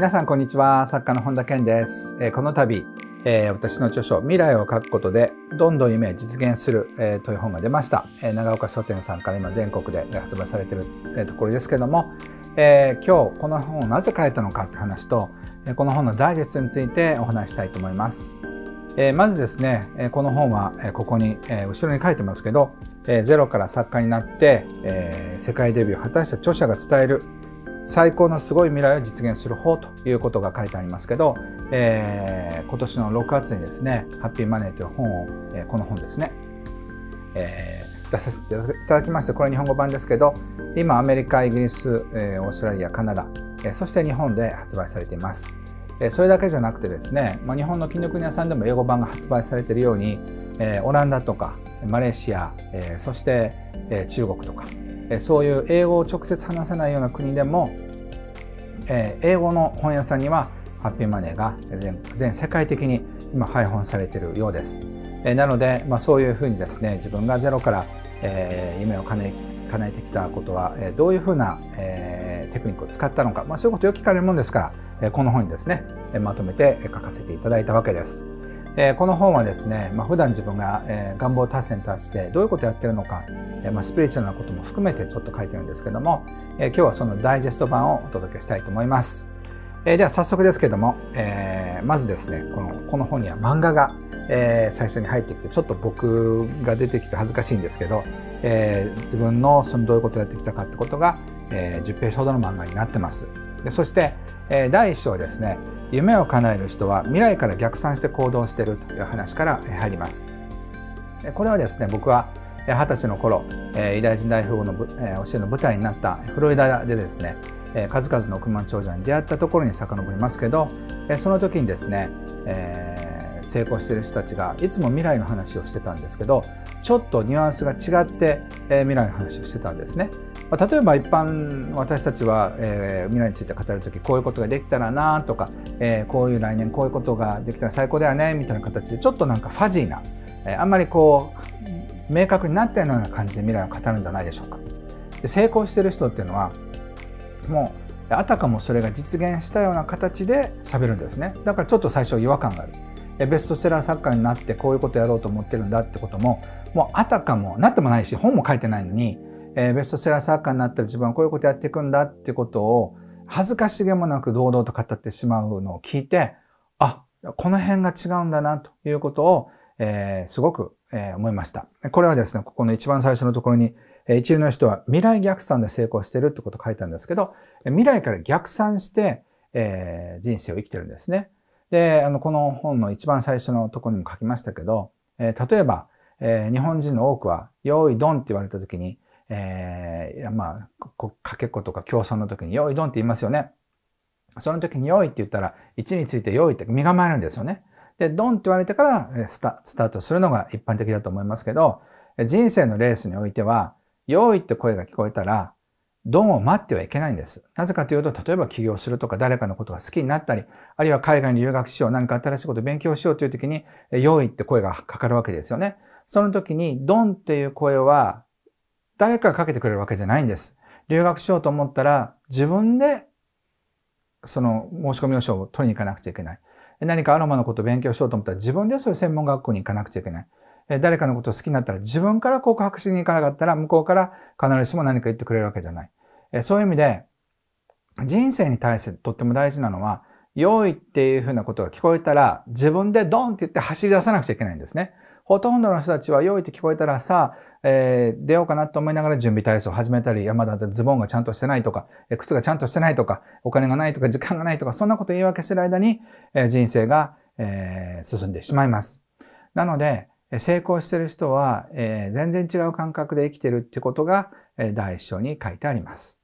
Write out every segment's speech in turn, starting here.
皆さんこんにちは作家の本田健です、えー、この度、えー、私の著書未来を書くことでどんどん夢を実現する、えー、という本が出ました、え長岡書店さんから今全国で発売されてる、えところですけども、え今日この本をなぜ書いたのかって話とこの本のダイジェストについてお話したいと思います。えまずですね、えこの本は、えここに、え後ろに書いてますけど、えゼロから作家になって、え世界デビューを果たした著者が伝える最高のすごい未来を実現する方ということが書いてありますけど、えー、今年の6月にですね「ハッピーマネー」という本を、えー、この本ですね、えー、出させていただきましてこれ日本語版ですけど今アメリカイギリス、えー、オーストラリアカナダ、えー、そして日本で発売されています、えー、それだけじゃなくてですね、まあ、日本の紀の国屋さんでも英語版が発売されているように、えー、オランダとかマレーシア、えー、そして、えー、中国とかそういう英語を直接話せないような国でも、え英語の本屋さんにはハッピーマネーが全世界的に今配本されているようです。えなので、まあ、そういうふうにですね自分がゼロから、え夢を叶え叶えてきたことは、えどういうふうな、えテクニックを使ったのか、まあ、そういうことよく聞かれるもんですから、えこの本にですねまとめて書かせていただいたわけです。えこの本はですね、まあ、普段自分が、え願望達成に達してどういうことをやってるのか、えまあ、スピリチュアルなことも含めてちょっと書いてるんですけども、え今日はそのダイジェスト版をお届けしたいと思います、えでは早速ですけども、えまずですねこのこの本には漫画が、え最初に入ってきてちょっと僕が出てきて恥ずかしいんですけど、え自分のそのどういうことをやってきたかってことが、え10ページほどの漫画になってますでそして、え第1章ですね夢を叶える人は未来から逆算して行動しているという話から入りますこれはですね僕は二十歳の頃偉大人大富豪の教えの舞台になったフロリダでですね数々の億万長者に出会ったところに遡りますけどその時にですね、えー、成功している人たちがいつも未来の話をしてたんですけどちょっとニュアンスが違って、未来の話をしてたんですね。まあ、例えば一般私たちは、えー、未来について語る時こういうことができたらなとか、えー、こういう来年こういうことができたら最高だよねみたいな形でちょっとなんかファジーな、えー、あんまりこう明確になったような感じで未来を語るんじゃないでしょうか。で成功してる人っていうのはもうあたかもそれが実現したような形で喋るんですねだからちょっと最初違和感があるベストセラー作家になってこういうことやろうと思ってるんだってことももうあたかもなってもないし本も書いてないのにえー、ベストセラー作家になったり自分はこういうことやっていくんだってことを恥ずかしげもなく堂々と語ってしまうのを聞いて、あ、この辺が違うんだなということを、えー、すごく、えー、思いました。これはですね、ここの一番最初のところに、えー、一流の人は未来逆算で成功してるってこと書いたんですけど、未来から逆算して、えー、人生を生きてるんですね。で、あの、この本の一番最初のところにも書きましたけど、えー、例えば、えー、日本人の多くは、用意ドンって言われた時に、えー、まあ、かけっことか競争の時に、よいどんって言いますよね。その時によいって言ったら、1についてよいって身構えるんですよね。で、どんって言われてからスタスタートするのが一般的だと思いますけど、人生のレースにおいては、よいって声が聞こえたら、どんを待ってはいけないんです。なぜかというと、例えば起業するとか、誰かのことが好きになったり、あるいは海外に留学しよう、何か新しいことを勉強しようという時に、よいって声がかかるわけですよね。その時に、ドンっていう声は誰かがかけてくれるわけじゃないんです。留学しようと思ったら、自分で、その申し込み用書を取りに行かなくちゃいけない。何かアロマのことを勉強しようと思ったら、自分でそういう専門学校に行かなくちゃいけない。誰かのことを好きになったら、自分から告白しに行かなかったら、向こうから必ずしも何か言ってくれるわけじゃない。そういう意味で、人生に対してとっても大事なのは、用意っていうふうなことが聞こえたら、自分でドンって言って走り出さなくちゃいけないんですね。ほとんどの人たちは良いって聞こえたらさ、えー、出ようかなと思いながら準備体操を始めたり、山田だズボンがちゃんとしてないとか、靴がちゃんとしてないとか、お金がないとか、時間がないとか、そんなこと言い訳してる間に、えー、人生が、えー、進んでしまいます。なので、成功してる人は、えー、全然違う感覚で生きてるってことが、えー、第一章に書いてあります。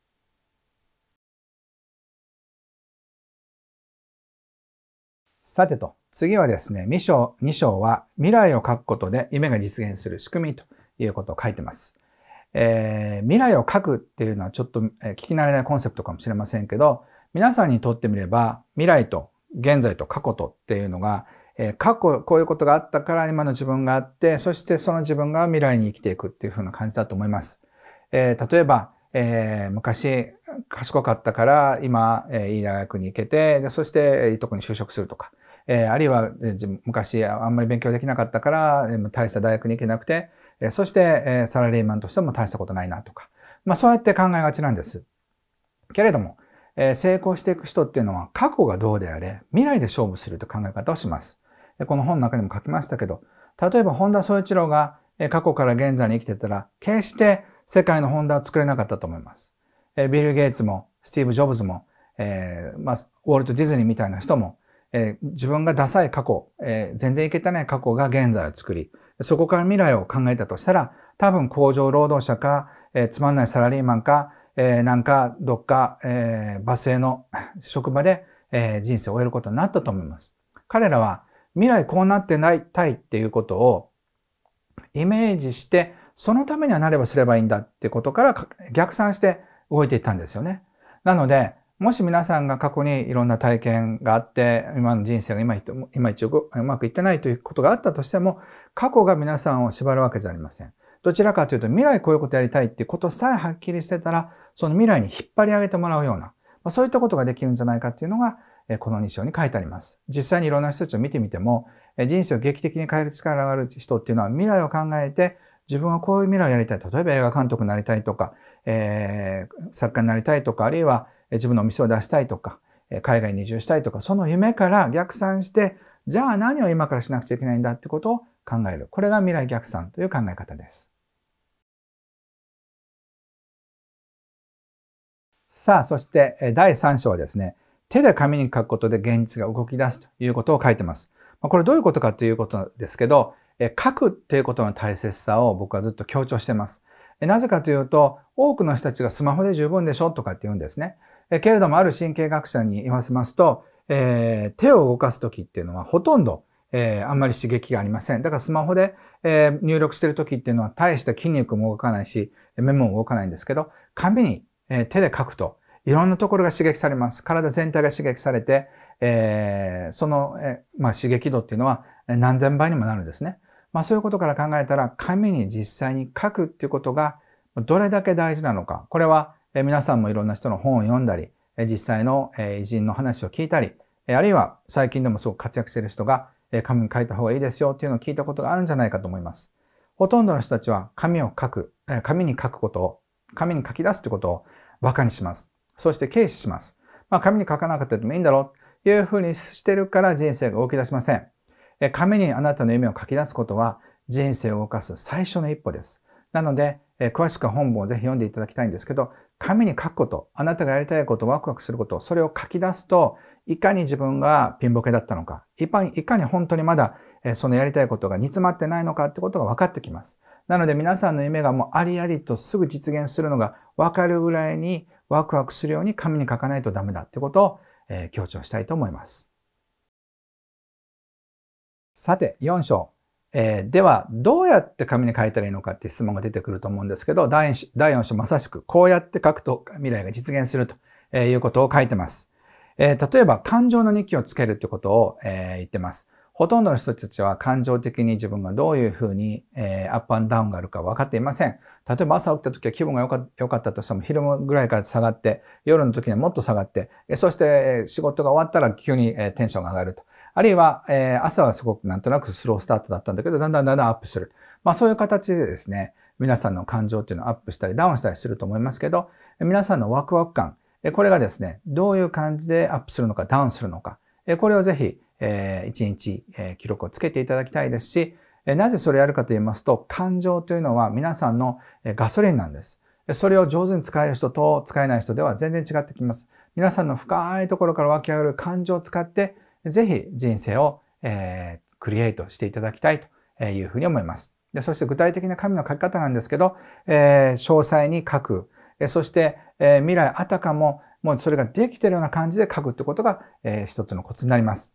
さてと。次はですね、2章、2章は未来を書くことで夢が実現する仕組みということを書いてます。えー、未来を書くっていうのはちょっと聞き慣れないコンセプトかもしれませんけど、皆さんにとってみれば未来と現在と過去とっていうのが、えー、過去こういうことがあったから今の自分があって、そしてその自分が未来に生きていくっていうふうな感じだと思います。えー、例えば、えー、昔賢かったから今、えいい大学に行けてでそしていいとこに就職するとかえー、あるいは昔あんまり勉強できなかったから、大した大学に行けなくて、そして、えー、サラリーマンとしても大したことないなとか、まあそうやって考えがちなんです。けれども、えー、成功していく人っていうのは過去がどうであれ未来で勝負するという考え方をします。この本の中にも書きましたけど、例えば本田宗一郎が過去から現在に生きてたら、決して世界の本田は作れなかったと思います。ビル・ゲイツもスティーブ・ジョブズも、えーまあ、ウォルト・ディズニーみたいな人も、えー、自分がダサい過去、えー、全然いけてない過去が現在を作り、そこから未来を考えたとしたら、多分工場労働者か、えー、つまんないサラリーマンか、えー、なんかどっか、えー、バの 職場で、えー、人生を終えることになったと思います。彼らは未来こうなってないたいっていうことをイメージして、そのためにはなればすればいいんだってことから逆算して動いていったんですよね。なので、もし皆さんが過去にいろんな体験があって、今の人生が今一応うまくいってないということがあったとしても、過去が皆さんを縛るわけじゃありません。どちらかというと未来こういうことやりたいっていうことさえはっきりしてたら、その未来に引っ張り上げてもらうような、まあ、そういったことができるんじゃないかっていうのが、この2章に書いてあります。実際にいろんな人たちを見てみても、人生を劇的に変える力がある人っていうのは未来を考えて、自分はこういう未来をやりたい。例えば映画監督になりたいとか、えー、作家になりたいとか、あるいは自分のお店を出したいとか、海外に移住したいとか、その夢から逆算して、じゃあ何を今からしなくちゃいけないんだってことを考える。これが未来逆算という考え方です。さあ、そして第3章はですね、手で紙に書くことで現実が動き出すということを書いてます。これどういうことかということですけど、書くっていうことの大切さを僕はずっと強調してます。なぜかというと、多くの人たちがスマホで十分でしょとかって言うんですね。けれども、ある神経学者に言わせますと、えー、手を動かすときっていうのはほとんど、えー、あんまり刺激がありません。だからスマホで、えー、入力してるときっていうのは大した筋肉も動かないし、目も動かないんですけど、紙に、えー、手で書くと、いろんなところが刺激されます。体全体が刺激されて、えー、その、えー、まあ、刺激度っていうのは何千倍にもなるんですね。まあそういうことから考えたら、紙に実際に書くっていうことがどれだけ大事なのか。これは、え皆さんもいろんな人の本を読んだり、え実際の、え偉人の話を聞いたり、えあるいは最近でもすごく活躍している人が、え紙に書いた方がいいですよっていうのを聞いたことがあるんじゃないかと思います。ほとんどの人たちは紙を書く、え紙に書くことを、紙に書き出すということを馬鹿にします。そして軽視します。まあ、紙に書かなかったりでもいいんだろうというふうにしてるから人生が動き出しません。え紙にあなたの夢を書き出すことは人生を動かす最初の一歩です。なので、え詳しくは本文をぜひ読んでいただきたいんですけど、紙に書くこと、あなたがやりたいこと、ワクワクすること、それを書き出すと、いかに自分がピンボケだったのか、いかに本当にまだそのやりたいことが煮詰まってないのかってことが分かってきます。なので皆さんの夢がもうありありとすぐ実現するのが分かるぐらいにワクワクするように紙に書かないとダメだってことを、え強調したいと思います。さて、4章。えー、では、どうやって紙に書いたらいいのかって質問が出てくると思うんですけど、第4章まさしくこうやって書くと未来が実現するということを書いてます。えー、例えば、感情の日記をつけるってことを、えー、言ってます。ほとんどの人たちは感情的に自分がどういうふうに、えー、アップアンダウンがあるか分かっていません。例えば朝起きた時は気分が良かかったとしても昼ぐらいから下がって、夜の時にはもっと下がって、そして仕事が終わったら急にテンションが上がると。あるいは、えー、朝はすごくなんとなくスロースタートだったんだけど、だんだんだんだんアップする。まあそういう形でですね、皆さんの感情っていうのをアップしたりダウンしたりすると思いますけど、皆さんのワクワク感、これがですね、どういう感じでアップするのか、ダウンするのか、これをぜひ、えー、1日、えー、記録をつけていただきたいですし、なぜそれをやるかと言いますと、感情というのは皆さんのガソリンなんです。それを上手に使える人と使えない人では全然違ってきます。皆さんの深いところから湧き上がる感情を使ってぜひ人生を、えー、クリエイトしていただきたいというふうに思います。でそして具体的な神の書き方なんですけど、えー、詳細に書く。そして、えー、未来あたかも、もうそれができてるような感じで書くってことが、えー、一つのコツになります。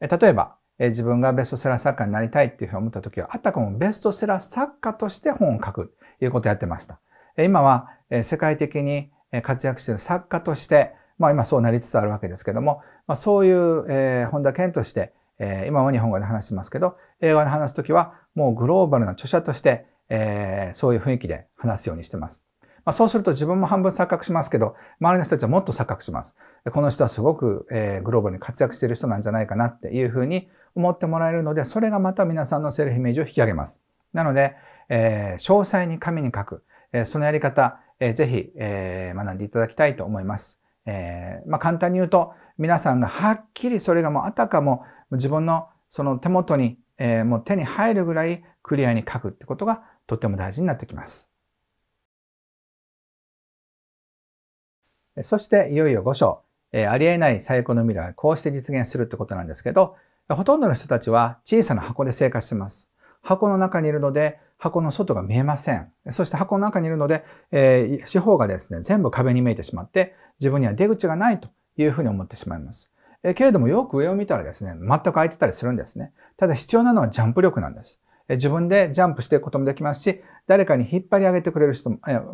えー、例えば、えー、自分がベストセラー作家になりたいっていうふうに思った時は、あたかもベストセラー作家として本を書くということをやってました。えー、今は、えー、世界的に活躍している作家として、まあ今そうなりつつあるわけですけども、まあ、そういう、えー、本田健として、えー、今は日本語で話してますけど、英語で話すときはもうグローバルな著者として、えー、そういう雰囲気で話すようにしてます。まあ、そうすると自分も半分錯覚しますけど、周りの人たちはもっと錯覚します。この人はすごく、えー、グローバルに活躍している人なんじゃないかなっていうふうに思ってもらえるので、それがまた皆さんのセルフイメージを引き上げます。なので、えー、詳細に紙に書く、えー、そのやり方、えー、ぜひ、えー、学んでいただきたいと思います。えー、まあ、簡単に言うと、皆さんがはっきりそれがもうあたかも自分のその手元に、えー、もう手に入るぐらいクリアに書くってことがとっても大事になってきます。そしていよいよ5章、えー、ありえない最高の未来はこうして実現するってことなんですけど、ほとんどの人たちは小さな箱で生活してます。箱の中にいるので、箱の外が見えません。そして箱の中にいるので、えー、四方がですね、全部壁に見えてしまって、自分には出口がないというふうに思ってしまいます。えー、けれどもよく上を見たらですね、全く空いてたりするんですね。ただ必要なのはジャンプ力なんです。えー、自分でジャンプしていくこともできますし、誰かに引っ張り上げてくれる人も、えー、引っ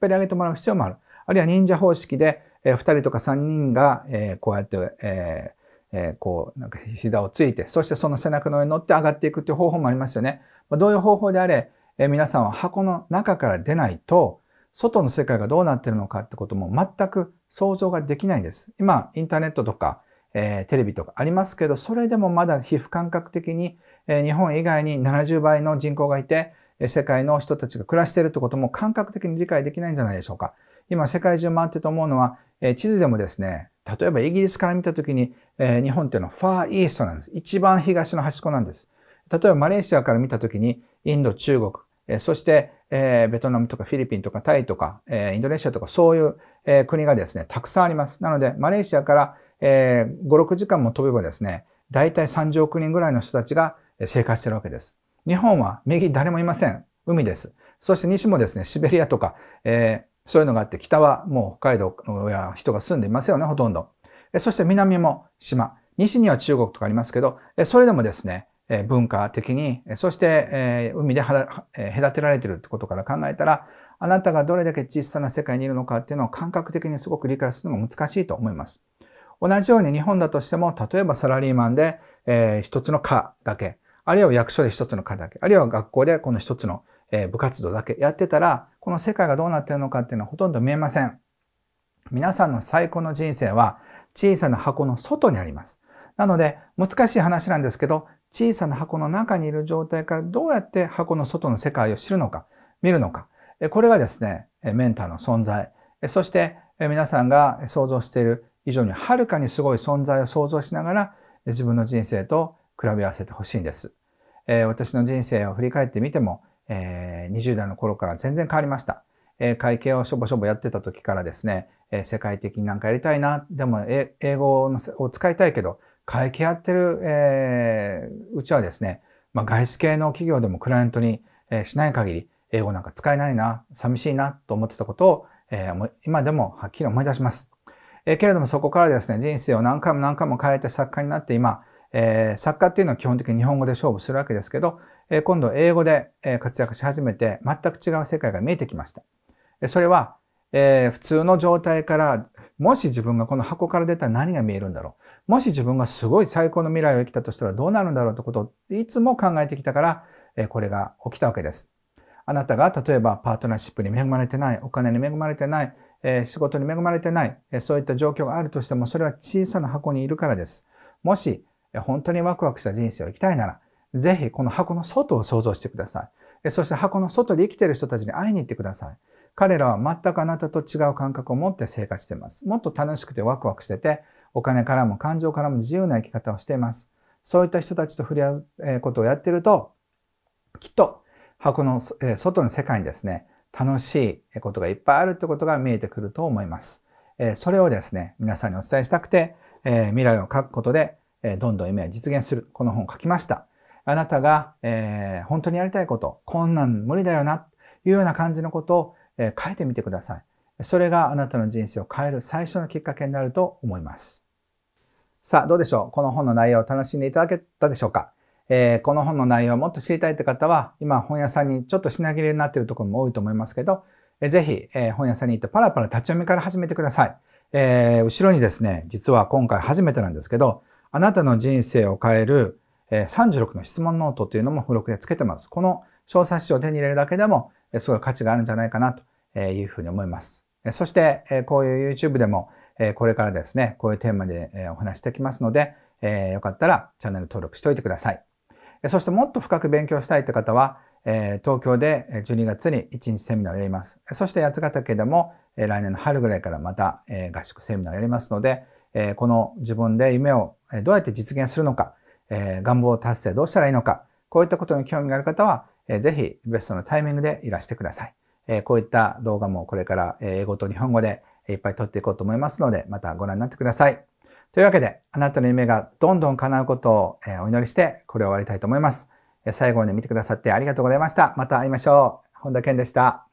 張り上げてもらう必要もある。あるいは忍者方式で、えー、2人とか3人が、えー、こうやって、えー、えー、こう、なんか膝をついて、そしてその背中の上に乗って上がっていくっていう方法もありますよね。まあ、どういう方法であれ、えー、皆さんは箱の中から出ないと、外の世界がどうなってるのかってことも全く想像ができないんです。今、インターネットとか、えー、テレビとかありますけど、それでもまだ皮膚感覚的に、えー、日本以外に70倍の人口がいて、世界の人たちが暮らしているってことも感覚的に理解できないんじゃないでしょうか。今世界中回ってと思うのは、えー、地図でもですね、例えばイギリスから見たときにえ日本っていうのはファーイーストなんです。一番東の端っこなんです。例えばマレーシアから見たときに、インド、中国、えそして、えベトナムとかフィリピンとかタイとか、えインドネシアとかそういう、え国がですね、たくさんあります。なので、マレーシアから、え5、6時間も飛べばですね、だいたい30億人ぐらいの人たちが生活してるわけです。日本は右誰もいません。海です。そして西もですね、シベリアとか、えそういうのがあって、北はもう北海道や人が住んでいますよね、ほとんど。そして南も島。西には中国とかありますけど、それでもですね、文化的に、そして海で隔てられてるってことから考えたら、あなたがどれだけ小さな世界にいるのかっていうのを感覚的にすごく理解するのも難しいと思います。同じように日本だとしても、例えばサラリーマンで、えー、一つの課だけ、あるいは役所で一つの課だけ、あるいは学校でこの一つの部活動だけやってたら、この世界がどうなってるのかっていうのはほとんど見えません。皆さんの最高の人生は、小さな箱の外にあります。なので、難しい話なんですけど、小さな箱の中にいる状態からどうやって箱の外の世界を知るのか、見るのか。これがですね、メンターの存在。そして皆さんが想像している以上にはるかにすごい存在を想像しながら自分の人生と比べ合わせてほしいんです。私の人生を振り返ってみても、20代の頃から全然変わりました。会計をしょぼしょぼやってた時からですね、え世界的になんかやりたいな。でも、英語を使いたいけど、会計やってる、えー、うちはですね、まあ、外資系の企業でもクライアントに、えしない限り、英語なんか使えないな、寂しいなと思ってたことを、えー、今でもはっきり思い出します。えー、けれどもそこからですね、人生を何回も何回も変えて作家になって今、えー、作家っていうのは基本的に日本語で勝負するわけですけど、え今度英語で活躍し始めて全く違う世界が見えてきました。それはえー、普通の状態から、もし自分がこの箱から出たら何が見えるんだろう。もし自分がすごい最高の未来を生きたとしたらどうなるんだろうってことをいつも考えてきたから、えー、これが起きたわけです。あなたが例えばパートナーシップに恵まれてない、お金に恵まれてない、えー、仕事に恵まれてない、えそういった状況があるとしても、それは小さな箱にいるからです。もし、え本当にワクワクした人生を生きたいなら、ぜひこの箱の外を想像してください。そして箱の外で生きている人たちに会いに行ってください。彼らは全くあなたと違う感覚を持って生活しています。もっと楽しくてワクワクしてて、お金からも感情からも自由な生き方をしています。そういった人たちと触れ合うことをやってると、きっと箱の外の世界にですね、楽しいことがいっぱいあるってことが見えてくると思います。それをですね、皆さんにお伝えしたくて、未来を書くことで、どんどん夢を実現する。この本を書きました。あなたが、えー、本当にやりたいこと、こんなん無理だよな、というような感じのことをえ書いてみてください。それがあなたの人生を変える最初のきっかけになると思います。さあ、どうでしょうこの本の内容を楽しんでいただけたでしょうか、えー、この本の内容をもっと知りたいって方は、今本屋さんにちょっと品切れになっているところも多いと思いますけど、えー、ぜひ、えー、本屋さんに行ってパラパラ立ち読みから始めてください。えー、後ろにですね、実は今回初めてなんですけど、あなたの人生を変える、えー、36の質問ノートというのも付録で付けてます。この小冊子を手に入れるだけでも、えすごい価値があるんじゃないかなとえいうふうに思います。そして、えこういう YouTube でも、えこれからですね、こういうテーマで、えお話してきますので、えよかったらチャンネル登録しておいてください。そしてもっと深く勉強したいって方は、え東京で12月に1日セミナーをやります。そして八ヶ岳でも、え来年の春ぐらいからまた、え合宿セミナーをやりますので、えこの自分で夢をどうやって実現するのか、え願望達成どうしたらいいのか、こういったことに興味がある方は、えぜひベストのタイミングでいらしてください。えこういった動画もこれから英語と日本語でいっぱい撮っていこうと思いますので、またご覧になってください。というわけで、あなたの夢がどんどん叶うことをお祈りして、これを終わりたいと思います。最後まで見てくださってありがとうございました。また会いましょう。本田健でした。